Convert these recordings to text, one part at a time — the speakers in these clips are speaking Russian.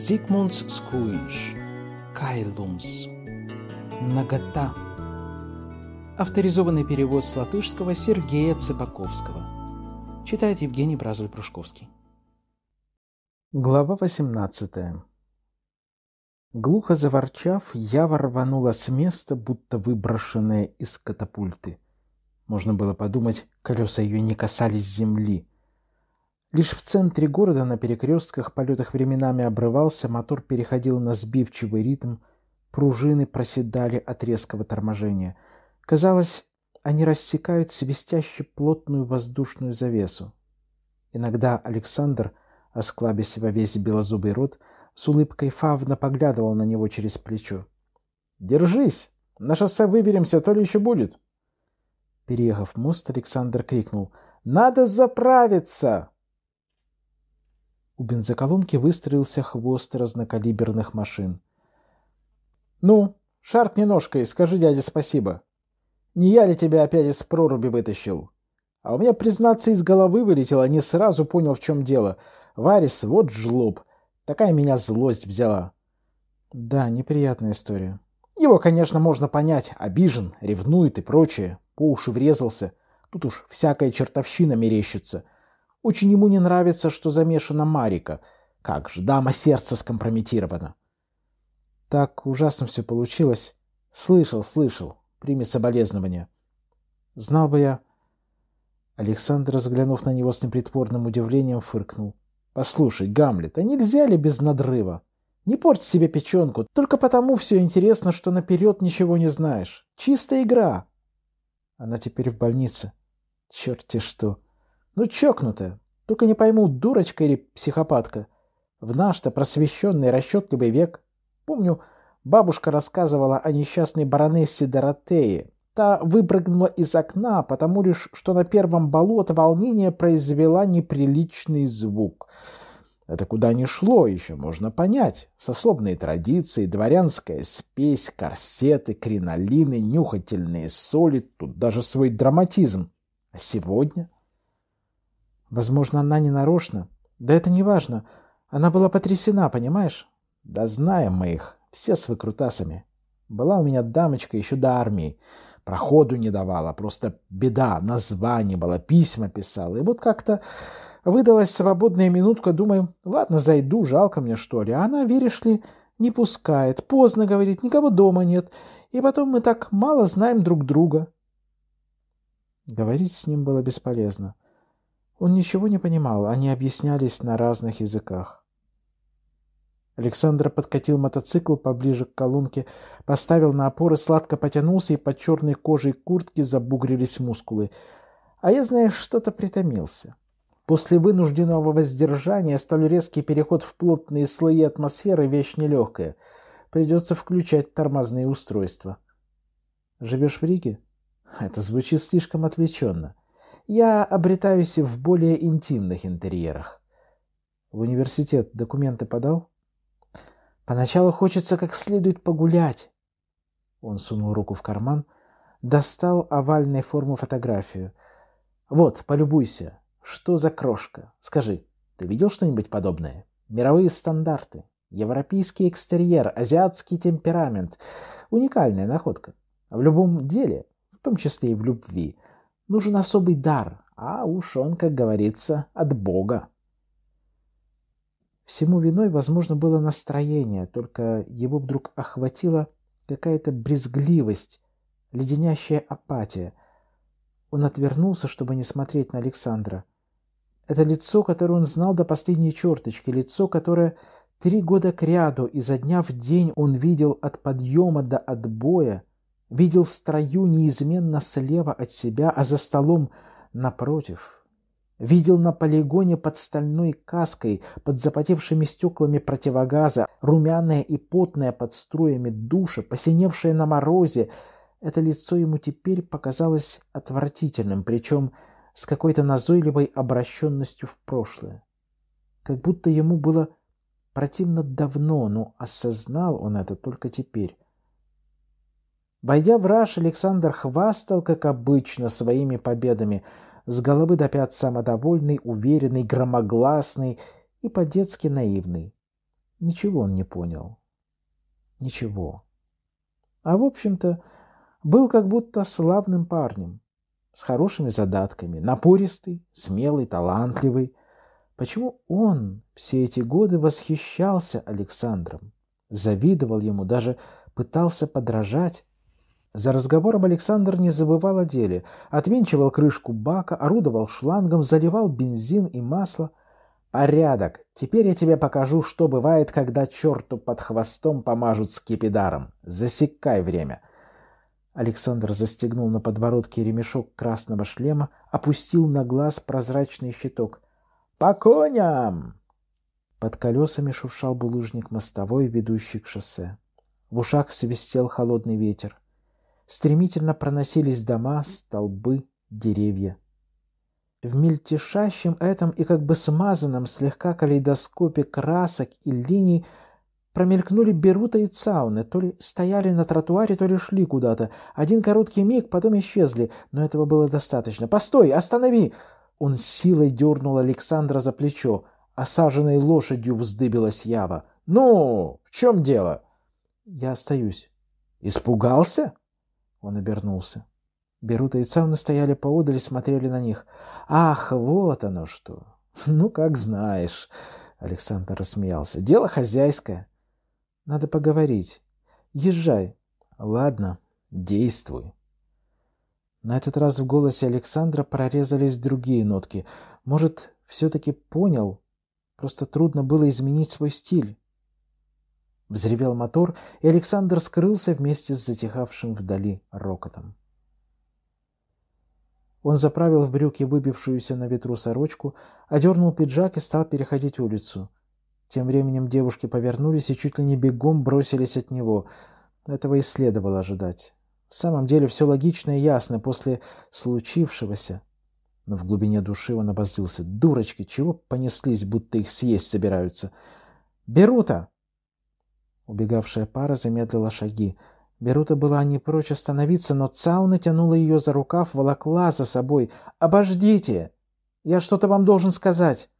Zigmunds skūjiņš, kailums, нагота. Авторизованный перевод с латышского Сергея Цыбаковского. Читает Евгений Бразуль-Прушковский. Глава 18. Глухо заворчав, я ворванула с места, будто выброшенная из катапульты. Можно было подумать, колеса ее не касались земли – Лишь в центре города на перекрестках полетах временами обрывался, мотор переходил на сбивчивый ритм, пружины проседали от резкого торможения. Казалось, они рассекают свистяще плотную воздушную завесу. Иногда Александр, осклабясь во весь белозубый рот, с улыбкой фавна поглядывал на него через плечо. «Держись! На шоссе выберемся, то ли еще будет!» Переехав мост, Александр крикнул «Надо заправиться!» У бензоколонки выстроился хвост разнокалиберных машин. «Ну, шаркни ножкой и скажи дяде спасибо. Не я ли тебя опять из проруби вытащил?» А у меня, признаться, из головы вылетело, не сразу понял, в чем дело. Варис, вот жлоб. Такая меня злость взяла. Да, неприятная история. Его, конечно, можно понять. Обижен, ревнует и прочее. По уши врезался. Тут уж всякая чертовщина мерещится. Очень ему не нравится, что замешана Марика. Как же, дама сердца скомпрометирована. Так ужасно все получилось. Слышал, слышал. Прими соболезнования. Знал бы я... Александр, взглянув на него с непритворным удивлением, фыркнул. «Послушай, Гамлет, а нельзя ли без надрыва? Не порть себе печенку, только потому все интересно, что наперед ничего не знаешь. Чистая игра!» Она теперь в больнице. Черт-те что! Ну, чокнутая. Только не пойму, дурочка или психопатка. В наш-то просвещенный расчетливый век. Помню, бабушка рассказывала о несчастной баронессе Доротее. Та выпрыгнула из окна, потому лишь, что на первом балу от волнения произвела неприличный звук. Это куда ни шло, еще можно понять. Сословные традиции, дворянская спесь, корсеты, кринолины, нюхательные соли, тут даже свой драматизм. А сегодня? Возможно, она не нарочно. Да это не важно. Она была потрясена, понимаешь? Да знаем мы их. Все с выкрутасами. Была у меня дамочка еще до армии. Проходу не давала. Просто беда. Название было. Письма писала. И вот как-то выдалась свободная минутка. Думаю, ладно, зайду. Жалко мне, что ли. А она, веришь ли, не пускает. Поздно, говорит. Никого дома нет. И потом мы так мало знаем друг друга. Говорить с ним было бесполезно. Он ничего не понимал, они объяснялись на разных языках. Александр подкатил мотоцикл поближе к колонке, поставил на опоры, сладко потянулся, и под черной кожей куртки забугрились мускулы. А я, знаешь, что-то притомился. После вынужденного воздержания столь резкий переход в плотные слои атмосферы – вещь нелегкая. Придется включать тормозные устройства. Живешь в Риге? Это звучит слишком отвлеченно я обретаюсь в более интимных интерьерах. В университет документы подал? Поначалу хочется как следует погулять. Он сунул руку в карман, достал овальной формы фотографию. Вот, полюбуйся. Что за крошка? Скажи, ты видел что-нибудь подобное? Мировые стандарты, европейский экстерьер, азиатский темперамент. Уникальная находка. В любом деле, в том числе и в любви, нужен особый дар, а уж он, как говорится, от Бога. Всему виной, возможно, было настроение, только его вдруг охватила какая-то брезгливость, леденящая апатия. Он отвернулся, чтобы не смотреть на Александра. Это лицо, которое он знал до последней черточки, лицо, которое три года кряду изо дня в день он видел от подъема до отбоя, видел в строю неизменно слева от себя, а за столом напротив – Видел на полигоне под стальной каской, под запотевшими стеклами противогаза, румяное и потное под струями душа, посиневшее на морозе. Это лицо ему теперь показалось отвратительным, причем с какой-то назойливой обращенностью в прошлое. Как будто ему было противно давно, но осознал он это только теперь. Войдя в раж, Александр хвастал, как обычно, своими победами. С головы до пят самодовольный, уверенный, громогласный и по-детски наивный. Ничего он не понял. Ничего. А в общем-то, был как будто славным парнем, с хорошими задатками, напористый, смелый, талантливый. Почему он все эти годы восхищался Александром, завидовал ему, даже пытался подражать? За разговором Александр не забывал о деле, отвинчивал крышку бака, орудовал шлангом, заливал бензин и масло. «Порядок! Теперь я тебе покажу, что бывает, когда черту под хвостом помажут скипидаром. Засекай время!» Александр застегнул на подбородке ремешок красного шлема, опустил на глаз прозрачный щиток. «По коням!» Под колесами шуршал булыжник мостовой, ведущий к шоссе. В ушах свистел холодный ветер стремительно проносились дома, столбы, деревья. В мельтешащем этом и как бы смазанном слегка калейдоскопе красок и линий промелькнули Берута и Цауны, то ли стояли на тротуаре, то ли шли куда-то. Один короткий миг, потом исчезли, но этого было достаточно. «Постой! Останови!» Он силой дернул Александра за плечо. Осаженной лошадью вздыбилась Ява. «Ну, в чем дело?» «Я остаюсь». «Испугался?» Он обернулся. Берута и Цауна стояли поодаль и смотрели на них. «Ах, вот оно что!» «Ну, как знаешь!» Александр рассмеялся. «Дело хозяйское. Надо поговорить. Езжай». «Ладно, действуй». На этот раз в голосе Александра прорезались другие нотки. Может, все-таки понял? Просто трудно было изменить свой стиль. Взревел мотор, и Александр скрылся вместе с затихавшим вдали рокотом. Он заправил в брюки выбившуюся на ветру сорочку, одернул пиджак и стал переходить улицу. Тем временем девушки повернулись и чуть ли не бегом бросились от него. Этого и следовало ожидать. В самом деле все логично и ясно после случившегося. Но в глубине души он обозлился. «Дурочки, чего понеслись, будто их съесть собираются?» «Берута!» Убегавшая пара замедлила шаги. Берута была не прочь остановиться, но Цау натянула ее за рукав, волокла за собой. «Обождите! Я что-то вам должен сказать!»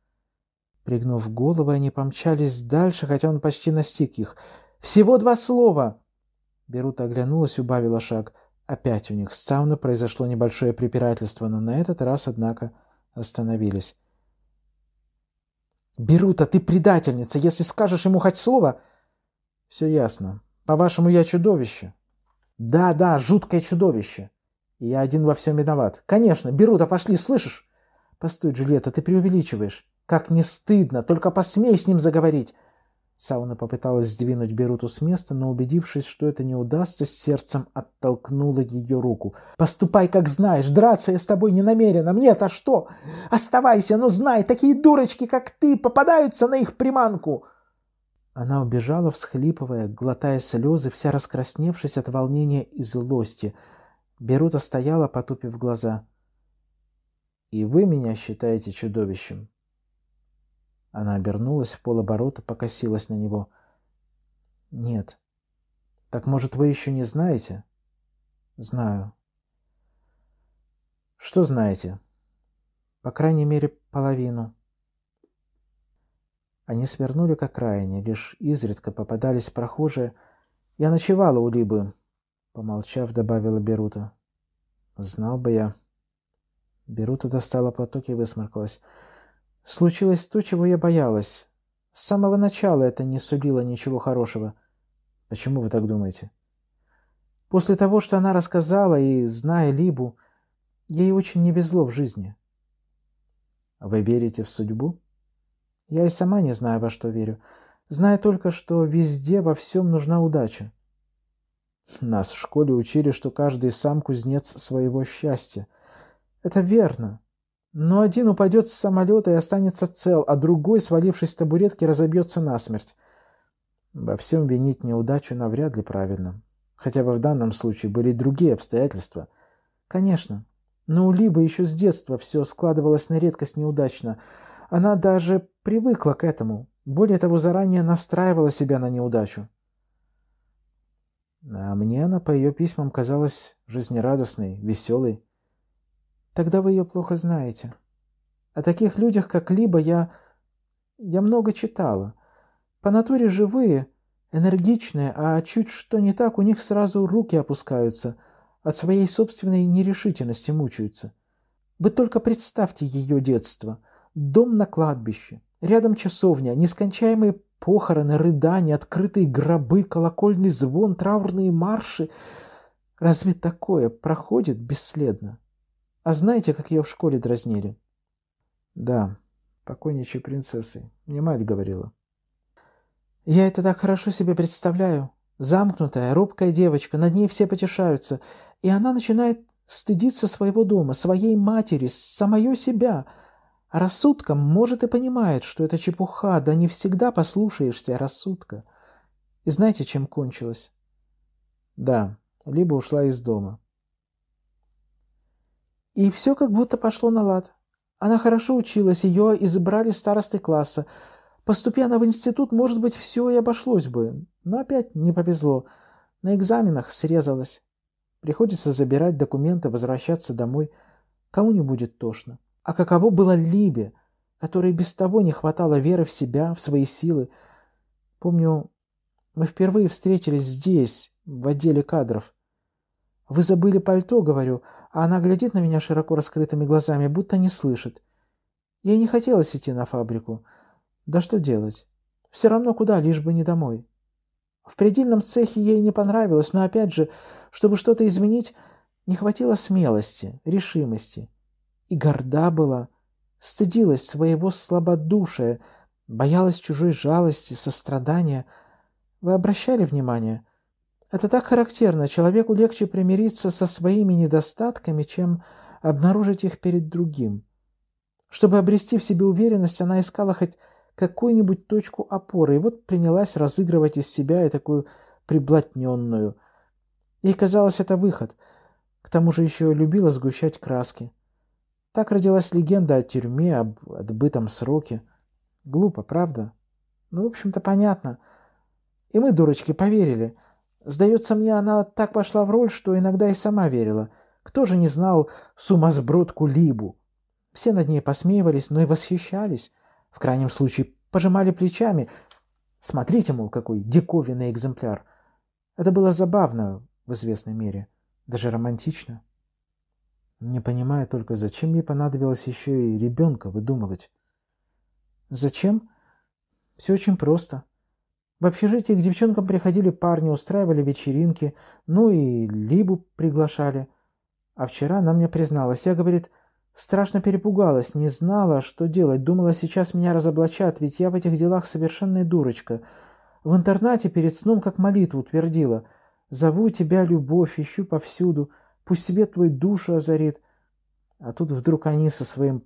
Пригнув головы, они помчались дальше, хотя он почти настиг их. «Всего два слова!» Берута оглянулась, убавила шаг. Опять у них с Цауна произошло небольшое препирательство, но на этот раз, однако, остановились. «Берута, ты предательница! Если скажешь ему хоть слово...» Все ясно. По-вашему, я чудовище? Да, да, жуткое чудовище. я один во всем виноват. Конечно, беру, да пошли, слышишь? Постой, Джульетта, ты преувеличиваешь. Как не стыдно, только посмей с ним заговорить. Сауна попыталась сдвинуть Беруту с места, но, убедившись, что это не удастся, сердцем оттолкнула ее руку. «Поступай, как знаешь, драться я с тобой не намерена. Мне-то что? Оставайся, но ну знай, такие дурочки, как ты, попадаются на их приманку!» Она убежала, всхлипывая, глотая слезы, вся раскрасневшись от волнения и злости. Берута стояла, потупив глаза. «И вы меня считаете чудовищем?» Она обернулась в полоборота, покосилась на него. «Нет». «Так, может, вы еще не знаете?» «Знаю». «Что знаете?» «По крайней мере, половину». Они свернули к окраине, лишь изредка попадались прохожие. «Я ночевала у Либы», — помолчав, добавила Берута. «Знал бы я». Берута достала платок и высморкалась. «Случилось то, чего я боялась. С самого начала это не сулило ничего хорошего». «Почему вы так думаете?» «После того, что она рассказала, и, зная Либу, ей очень не везло в жизни». «Вы верите в судьбу?» Я и сама не знаю, во что верю. Знаю только, что везде, во всем нужна удача. Нас в школе учили, что каждый сам кузнец своего счастья. Это верно. Но один упадет с самолета и останется цел, а другой, свалившись с табуретки, разобьется насмерть. Во всем винить неудачу навряд ли правильно. Хотя бы в данном случае были другие обстоятельства. Конечно. Но у Либы еще с детства все складывалось на редкость неудачно. Она даже Привыкла к этому. Более того, заранее настраивала себя на неудачу. А мне она по ее письмам казалась жизнерадостной, веселой. Тогда вы ее плохо знаете. О таких людях, как Либо, я... я много читала. По натуре живые, энергичные, а чуть что не так, у них сразу руки опускаются, от своей собственной нерешительности мучаются. Вы только представьте ее детство. Дом на кладбище, Рядом часовня, нескончаемые похороны, рыдания, открытые гробы, колокольный звон, траурные марши. Разве такое проходит бесследно? А знаете, как ее в школе дразнили? Да, покойничьей принцессой. Мне мать говорила. Я это так хорошо себе представляю. Замкнутая, робкая девочка, над ней все потешаются. И она начинает стыдиться своего дома, своей матери, самое себя — рассудком, может, и понимает, что это чепуха, да не всегда послушаешься рассудка. И знаете, чем кончилось? Да, либо ушла из дома. И все как будто пошло на лад. Она хорошо училась, ее избрали старостой класса. Поступи она в институт, может быть, все и обошлось бы. Но опять не повезло. На экзаменах срезалась. Приходится забирать документы, возвращаться домой. Кому не будет тошно. А каково было Либе, которой без того не хватало веры в себя, в свои силы. Помню, мы впервые встретились здесь, в отделе кадров. «Вы забыли пальто», — говорю, а она глядит на меня широко раскрытыми глазами, будто не слышит. Ей не хотелось идти на фабрику. Да что делать? Все равно куда, лишь бы не домой. В предельном цехе ей не понравилось, но опять же, чтобы что-то изменить, не хватило смелости, решимости и горда была, стыдилась своего слабодушия, боялась чужой жалости, сострадания. Вы обращали внимание? Это так характерно. Человеку легче примириться со своими недостатками, чем обнаружить их перед другим. Чтобы обрести в себе уверенность, она искала хоть какую-нибудь точку опоры, и вот принялась разыгрывать из себя и такую приблотненную. Ей казалось, это выход. К тому же еще любила сгущать краски. Так родилась легенда о тюрьме, об отбытом сроке. Глупо, правда? Ну, в общем-то, понятно. И мы, дурочки, поверили. Сдается мне, она так пошла в роль, что иногда и сама верила. Кто же не знал сумасбродку Либу? Все над ней посмеивались, но и восхищались. В крайнем случае, пожимали плечами. Смотрите, мол, какой диковинный экземпляр. Это было забавно в известной мере, даже романтично не понимая только, зачем ей понадобилось еще и ребенка выдумывать. «Зачем? Все очень просто. В общежитии к девчонкам приходили парни, устраивали вечеринки, ну и Либу приглашали. А вчера она мне призналась. Я, говорит, страшно перепугалась, не знала, что делать, думала, сейчас меня разоблачат, ведь я в этих делах совершенная дурочка. В интернате перед сном как молитву утвердила. «Зову тебя, любовь, ищу повсюду». Пусть свет твой душу озарит. А тут вдруг они со своим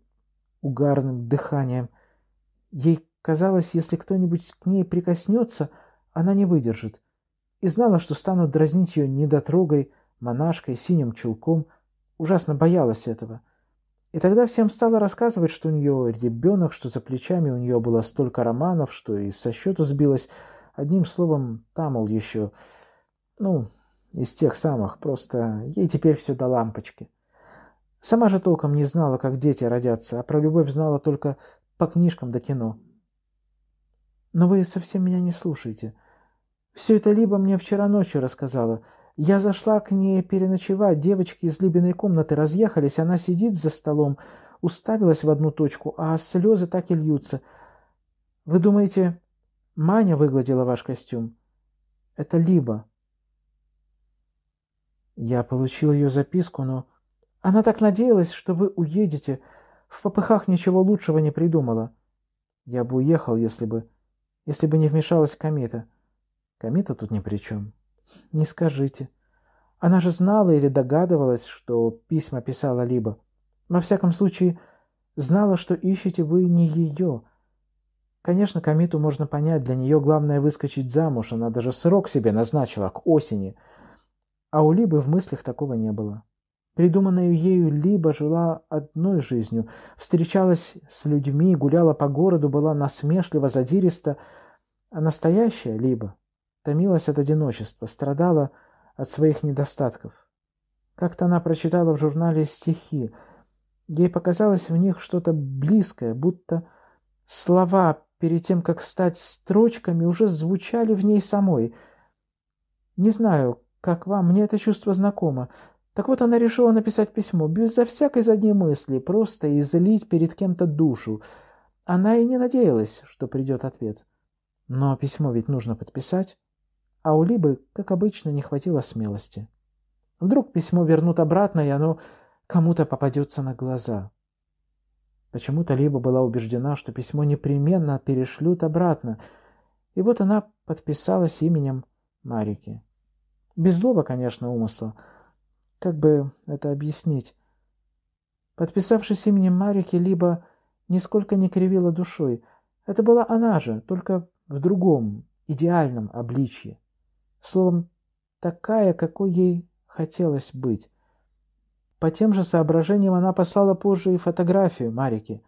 угарным дыханием. Ей казалось, если кто-нибудь к ней прикоснется, она не выдержит. И знала, что станут дразнить ее недотрогой, монашкой, синим чулком. Ужасно боялась этого. И тогда всем стала рассказывать, что у нее ребенок, что за плечами у нее было столько романов, что и со счету сбилась. Одним словом, тамол еще. Ну, из тех самых, просто ей теперь все до лампочки. Сама же толком не знала, как дети родятся, а про любовь знала только по книжкам до кино. Но вы совсем меня не слушаете. Все это Либа мне вчера ночью рассказала. Я зашла к ней переночевать, девочки из Либиной комнаты разъехались, она сидит за столом, уставилась в одну точку, а слезы так и льются. Вы думаете, Маня выгладила ваш костюм? Это Либа. Я получил ее записку, но... Она так надеялась, что вы уедете. В попыхах ничего лучшего не придумала. Я бы уехал, если бы... Если бы не вмешалась комета. Комета тут ни при чем. Не скажите. Она же знала или догадывалась, что письма писала Либо. Во всяком случае, знала, что ищете вы не ее. Конечно, Комиту можно понять, для нее главное выскочить замуж, она даже срок себе назначила к осени — а у Либы в мыслях такого не было. Придуманная ею Либа жила одной жизнью, встречалась с людьми, гуляла по городу, была насмешлива, задириста, а настоящая Либа томилась от одиночества, страдала от своих недостатков. Как-то она прочитала в журнале стихи. Ей показалось в них что-то близкое, будто слова перед тем, как стать строчками, уже звучали в ней самой. Не знаю, как вам? Мне это чувство знакомо. Так вот, она решила написать письмо, безо всякой задней мысли, просто излить перед кем-то душу. Она и не надеялась, что придет ответ. Но письмо ведь нужно подписать. А у Либы, как обычно, не хватило смелости. Вдруг письмо вернут обратно, и оно кому-то попадется на глаза. Почему-то Либа была убеждена, что письмо непременно перешлют обратно, и вот она подписалась именем Марики. Без злого, конечно, умысла. Как бы это объяснить? Подписавшись именем Марики, либо нисколько не кривила душой. Это была она же, только в другом, идеальном обличье. Словом, такая, какой ей хотелось быть. По тем же соображениям она послала позже и фотографию Марики.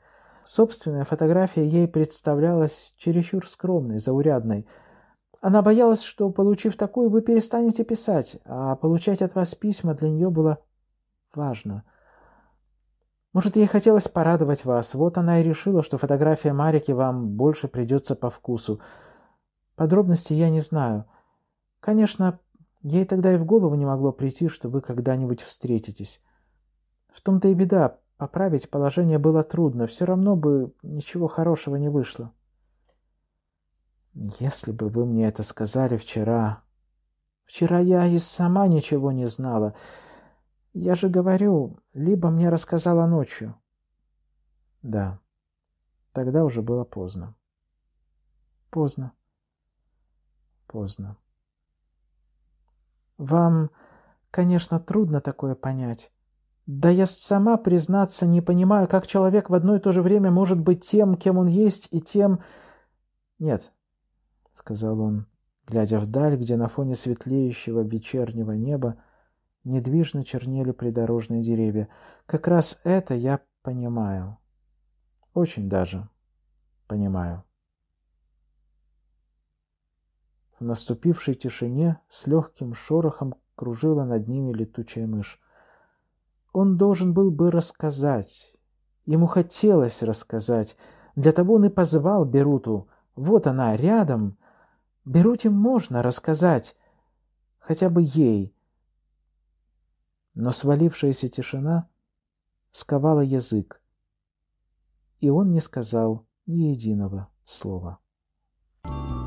Собственная фотография ей представлялась чересчур скромной, заурядной, она боялась, что, получив такую, вы перестанете писать, а получать от вас письма для нее было важно. Может, ей хотелось порадовать вас. Вот она и решила, что фотография Марики вам больше придется по вкусу. Подробностей я не знаю. Конечно, ей тогда и в голову не могло прийти, что вы когда-нибудь встретитесь. В том-то и беда. Поправить положение было трудно. Все равно бы ничего хорошего не вышло. Если бы вы мне это сказали вчера... Вчера я и сама ничего не знала. Я же говорю, либо мне рассказала ночью. Да. Тогда уже было поздно. Поздно. Поздно. Вам, конечно, трудно такое понять. Да я сама, признаться, не понимаю, как человек в одно и то же время может быть тем, кем он есть, и тем... Нет, сказал он, глядя вдаль, где на фоне светлеющего вечернего неба недвижно чернели придорожные деревья. Как раз это я понимаю. Очень даже понимаю. В наступившей тишине с легким шорохом кружила над ними летучая мышь. Он должен был бы рассказать. Ему хотелось рассказать. Для того он и позвал Беруту. Вот она, рядом, Беруте можно рассказать, хотя бы ей. Но свалившаяся тишина сковала язык, и он не сказал ни единого слова. Thank you.